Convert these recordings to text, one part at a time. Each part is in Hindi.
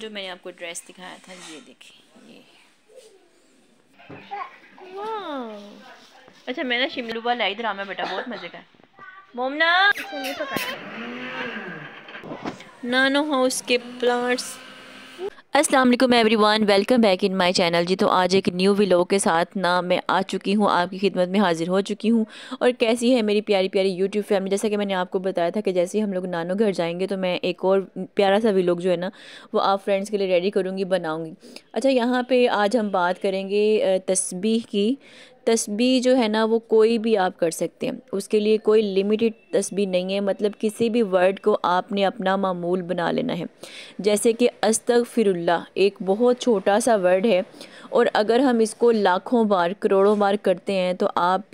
जो मैंने आपको ड्रेस दिखाया था ये देखिए ये अच्छा मैंने शिमलू वाला इधर आम है बेटा बहुत मज़े का मोमना नानो हाउस के प्लांट्स अस्सलाम वालेकुम everyone welcome back in my channel जी तो आज एक न्यू विलो के साथ ना मैं आ चुकी हूँ आपकी खिदमत में हाज़िर हो चुकी हूँ और कैसी है मेरी प्यारी प्यारी यूट्यूब फैमिली जैसा कि मैंने आपको बताया था कि जैसे ही हम लोग नानो घर जाएंगे तो मैं एक और प्यारा सा विलोक जो है ना वो आप फ्रेंड्स के लिए रेडी करूँगी बनाऊँगी अच्छा यहाँ पर आज हम बात करेंगे तस्बी की तस्बी जो है ना वो कोई भी आप कर सकते हैं उसके लिए कोई लिमिटेड तस्बी नहीं है मतलब किसी भी वर्ड को आपने अपना मामूल बना लेना है जैसे कि अस्तगफिरुल्लाह एक बहुत छोटा सा वर्ड है और अगर हम इसको लाखों बार करोड़ों बार करते हैं तो आप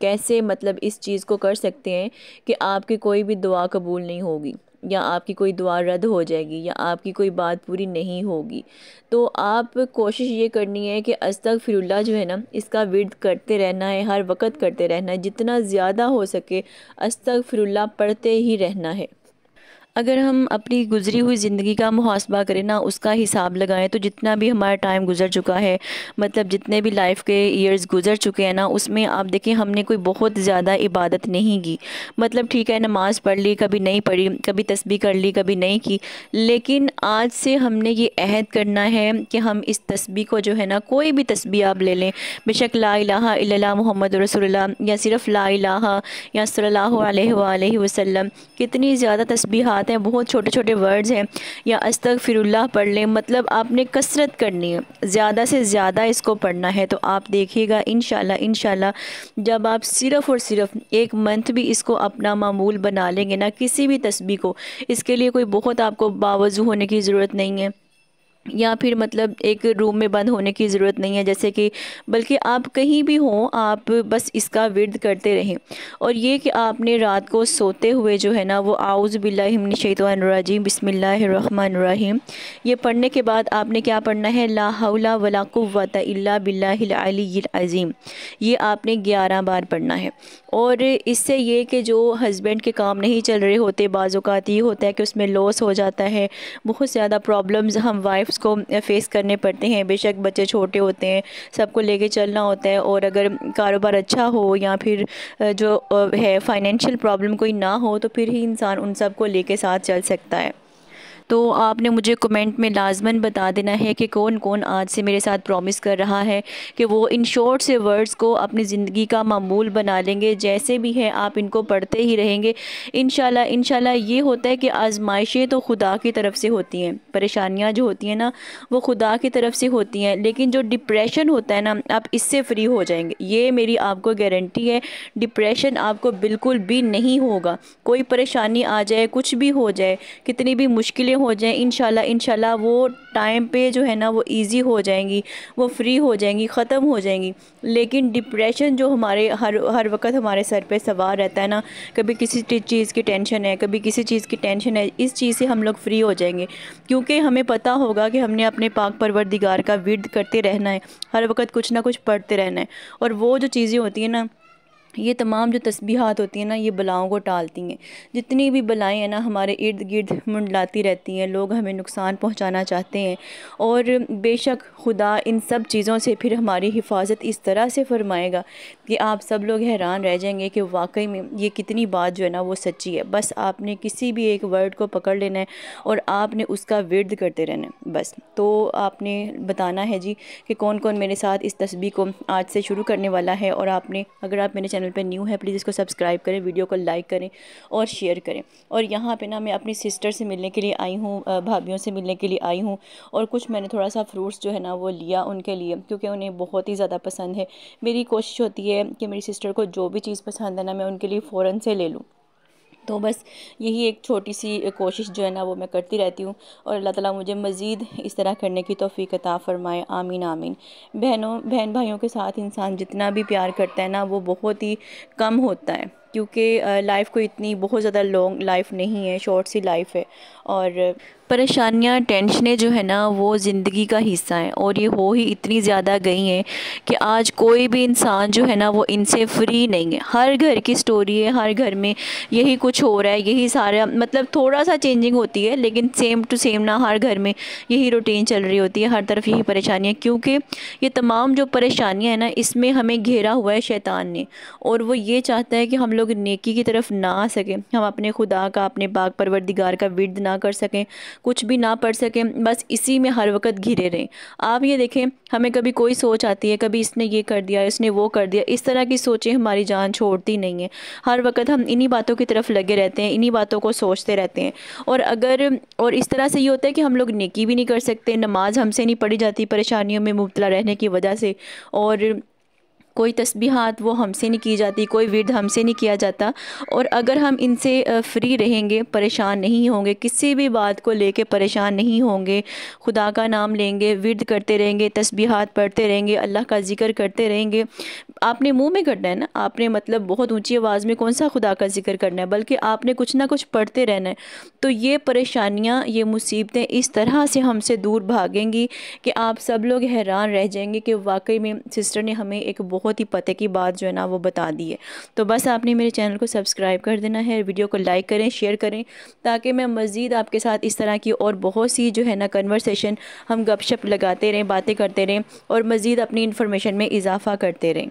कैसे मतलब इस चीज़ को कर सकते हैं कि आपकी कोई भी दुआ कबूल नहीं होगी या आपकी कोई दुआ रद्द हो जाएगी या आपकी कोई बात पूरी नहीं होगी तो आप कोशिश ये करनी है कि अस्तक फिरुल्ला जो है ना इसका विद करते रहना है हर वक्त करते रहना है जितना ज़्यादा हो सके अस्तक फिरुल्ला पढ़ते ही रहना है अगर हम अपनी गुजरी हुई ज़िंदगी का मुहासबा करें ना उसका हिसाब लगाएं तो जितना भी हमारा टाइम गुजर चुका है मतलब जितने भी लाइफ के ईयर्स गुजर चुके हैं ना उसमें आप देखें हमने कोई बहुत ज़्यादा इबादत नहीं की मतलब ठीक है नमाज़ पढ़ ली कभी नहीं पढ़ी कभी तस्बी कर ली कभी नहीं की लेकिन आज से हमने ये अहद करना है कि हम इस तस्बी को जो है ना कोई भी तस्बी आप ले लें बेशक ला इला मोहम्मद रसोल्ला या सिर्फ़ ला या सल्ला वसम कितनी ज़्यादा तस्बीहात તે બહુત છોટે છોટે વર્ડ્સ હે يا અસ્તગફિરુલ્લાહ پڑھ લે મતલબ આપને કસરત કરની જ્યાદા સે જ્યાદા ઇસકો پڑھના હે તો આપ દેખેગા ઇન્શાઅલ્લા ઇન્શાઅલ્લા જબ આપ સિર્ફ ઓર સિર્ફ એક મન્થ ભી ઇસકો અપના મામૂલ બના લેંગે ના કિસી ભી તસ્બીહ કો ઇસકે લિયે કોઈ બહુત આપકો બાવજુ હોને કી જરૂરત નહીં હે या फिर मतलब एक रूम में बंद होने की ज़रूरत नहीं है जैसे कि बल्कि आप कहीं भी हों आप बस इसका विर्द करते रहें और ये कि आपने रात को सोते हुए जो है ना वो आउज़ बिल्लाशतवानरजीम बसमीम ये पढ़ने के बाद आपने क्या पढ़ना है ला हौला बिल्लाज़ीम ये आपने ग्यारह बार पढ़ना है और इससे ये कि जो हस्बैंड के काम नहीं चल रहे होते बाज़ात ये होता है कि उसमें लॉस हो जाता है बहुत ज़्यादा प्रॉब्लम्स हम वाइफ उसको को फेस करने पड़ते हैं बेशक बच्चे छोटे होते हैं सबको लेके चलना होता है और अगर कारोबार अच्छा हो या फिर जो है फाइनेंशियल प्रॉब्लम कोई ना हो तो फिर ही इंसान उन सबको लेके साथ चल सकता है तो आपने मुझे कमेंट में लाजमन बता देना है कि कौन कौन आज से मेरे साथ प्रॉमिस कर रहा है कि वो इन शॉर्ट से वर्ड्स को अपनी ज़िंदगी का मामूल बना लेंगे जैसे भी है आप इनको पढ़ते ही रहेंगे इन शाला ये होता है कि आजमाइशें तो खुदा की तरफ से होती हैं परेशानियाँ जो होती हैं ना वो खुदा की तरफ से होती हैं लेकिन जो डिप्रेशन होता है ना आप इससे फ्री हो जाएंगे ये मेरी आपको गारंटी है डिप्रेशन आपको बिल्कुल भी नहीं होगा कोई परेशानी आ जाए कुछ भी हो जाए कितनी भी मुश्किलें हो जाएँ इन शाला इन शाला वो टाइम पे जो है ना वो इजी हो जाएंगी वो फ्री हो जाएंगी ख़त्म हो जाएंगी लेकिन डिप्रेशन जो हमारे हर हर वक्त हमारे सर पे सवार रहता है ना कभी किसी चीज़ की टेंशन है कभी किसी चीज़ की टेंशन है इस चीज़ से हम लोग फ्री हो जाएंगे क्योंकि हमें पता होगा कि हमने अपने पाक दिगार का विर्द करते रहना है हर वक्त कुछ ना कुछ पढ़ते रहना है और वो जो चीज़ें होती हैं ना ये तमाम जो तस्बीहात होती हैं ना ये बलाओं को टालती हैं जितनी भी बलाएँ हैं ना हमारे इर्द गिर्द मुंडलाती रहती हैं लोग हमें नुकसान पहुंचाना चाहते हैं और बेशक खुदा इन सब चीज़ों से फिर हमारी हिफाजत इस तरह से फरमाएगा कि आप सब लोग हैरान रह जाएंगे कि वाकई में ये कितनी बात जो है ना वो सच्ची है बस आपने किसी भी एक वर्ड को पकड़ लेना है और आपने उसका विर्द करते रहना है बस तो आपने बताना है जी कि कौन कौन मेरे साथ इस तस्वीर को आज से शुरू करने वाला है और आपने अगर आप मेरे चैनल चैनल पर न्यू है प्लीज़ इसको सब्सक्राइब करें वीडियो को लाइक करें और शेयर करें और यहाँ पर ना मैं अपनी सिस्टर से मिलने के लिए आई हूँ भाभीियों से मिलने के लिए आई हूँ और कुछ मैंने थोड़ा सा फ्रूट्स जो है ना वो लिया उनके लिए क्योंकि उन्हें बहुत ही ज़्यादा पसंद है मेरी कोशिश होती है कि मेरी सिस्टर को जो भी चीज़ पसंद है ना मैं उनके लिए फ़ौर से ले लूँ तो बस यही एक छोटी सी कोशिश जो है ना वो मैं करती रहती हूँ और अल्लाह ताला मुझे मज़ीद इस तरह करने की तोफ़ी अता फ़रमाए आमीन आमीन बहनों बहन भाइयों के साथ इंसान जितना भी प्यार करता है ना वो बहुत ही कम होता है क्योंकि लाइफ को इतनी बहुत ज़्यादा लॉन्ग लाइफ नहीं है शॉर्ट सी लाइफ है और परेशानियाँ टेंशनें जो है ना वो ज़िंदगी का हिस्सा हैं और ये हो ही इतनी ज़्यादा गई हैं कि आज कोई भी इंसान जो है ना वो इनसे फ्री नहीं है हर घर की स्टोरी है हर घर में यही कुछ हो रहा है यही सारा मतलब थोड़ा सा चेंजिंग होती है लेकिन सेम टू सेम ना हर घर में यही रूटीन चल रही होती है हर तरफ यही परेशानियाँ क्योंकि ये तमाम जो परेशानियाँ हैं ना इसमें हमें घेरा हुआ है शैतान ने और वो ये चाहता है कि हम लोग नेकी की तरफ ना आ सकें हम अपने खुदा का अपने बाग परवरदिगार का विर्द ना कर सकें कुछ भी ना पढ़ सकें बस इसी में हर वक्त घिरे रहें आप ये देखें हमें कभी कोई सोच आती है कभी इसने ये कर दिया इसने वो कर दिया इस तरह की सोचें हमारी जान छोड़ती नहीं है हर वक्त हम इन्हीं बातों की तरफ लगे रहते हैं इन्हीं बातों को सोचते रहते हैं और अगर और इस तरह से ये होता है कि हम लोग नेकी भी नहीं कर सकते नमाज हमसे नहीं पढ़ी जाती परेशानियों में मुबतला रहने की वजह से और कोई तस्बीहात वो हमसे नहीं की जाती कोई विर्द हमसे नहीं किया जाता और अगर हम इनसे फ्री रहेंगे परेशान नहीं होंगे किसी भी बात को लेके परेशान नहीं होंगे खुदा का नाम लेंगे विरद करते रहेंगे तस्बीहात पढ़ते रहेंगे अल्लाह का ज़िक्र करते रहेंगे आपने मुंह में करना है ना आपने मतलब बहुत ऊंची आवाज़ में कौन सा खुदा का जिक्र करना है बल्कि आपने कुछ ना कुछ पढ़ते रहना है तो ये परेशानियाँ ये मुसीबतें इस तरह से हमसे दूर भागेंगी कि आप सब लोग हैरान रह जाएंगे कि वाकई में सिस्टर ने हमें एक बहुत ही पते की बात जो है ना वो बता दी है तो बस आपने मेरे चैनल को सब्सक्राइब कर देना है वीडियो को लाइक करें शेयर करें ताकि मैं मज़ीद आपके साथ इस तरह की और बहुत सी जो है ना कन्वर्सेशन हम गपशप लगाते रहें बातें करते रहें और मज़ीद अपनी इन्फॉर्मेशन में इजाफ़ा करते रहें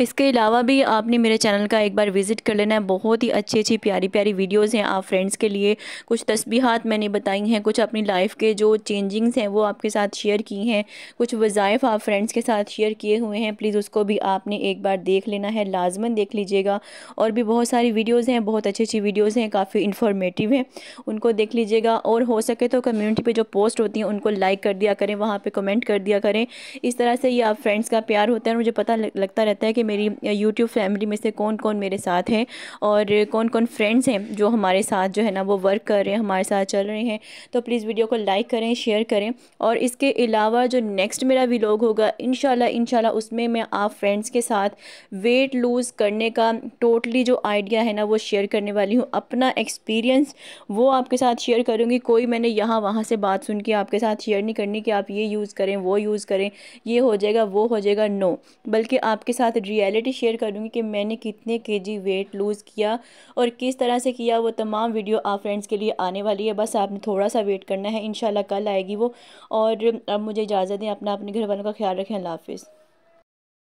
इसके अलावा भी आपने मेरे चैनल का एक बार विज़िट कर लेना है बहुत ही अच्छी अच्छी प्यारी प्यारी वीडियोज़ हैं आप फ्रेंड्स के लिए कुछ तस्बीहात मैंने बताई हैं कुछ अपनी लाइफ के जो चेंजिंग्स हैं वो आपके साथ शेयर की हैं कुछ वज़ाइफ आप फ्रेंड्स के साथ शेयर किए हुए हैं प्लीज़ उसको भी आपने एक बार देख लेना है लाजमन देख लीजिएगा और भी बहुत सारी वीडियोज़ हैं बहुत अच्छी अच्छी वीडियोज़ हैं काफ़ी इन्फॉर्मेटिव हैं उनको देख लीजिएगा और हो सके तो कम्यूनिटी पर जो पोस्ट होती हैं उनको लाइक कर दिया करें वहाँ पर कमेंट कर दिया करें इस तरह से ये आप फ्रेंड्स का प्यार होता है मुझे पता लगता रहता है कि मेरी यूट्यूब फैमिली में से कौन कौन मेरे साथ हैं और कौन कौन फ्रेंड्स हैं जो हमारे साथ जो है ना वो वर्क कर रहे हैं हमारे साथ चल रहे हैं तो प्लीज़ वीडियो को लाइक करें शेयर करें और इसके अलावा जो नेक्स्ट मेरा व्लॉग होगा इन शाला उसमें मैं आप फ्रेंड्स के साथ वेट लूज़ करने का टोटली जो आइडिया है ना वो शेयर करने वाली हूँ अपना एक्सपीरियंस वो आपके साथ शेयर करूँगी कोई मैंने यहाँ वहाँ से बात सुन के आपके साथ शेयर नहीं करनी कि आप ये यूज़ करें वो यूज़ करें ये हो जाएगा वो हो जाएगा नो बल्कि आपके साथ रियल रियलिटी शेयर करूँगी कि मैंने कितने जी वेट लूज़ किया और किस तरह से किया वो तमाम वीडियो आप फ्रेंड्स के लिए आने वाली है बस आपने थोड़ा सा वेट करना है इन कल आएगी वो और अब मुझे इजाज़त दें अपना अपने घर वालों का ख्याल रखें अल्लाह हाफिज़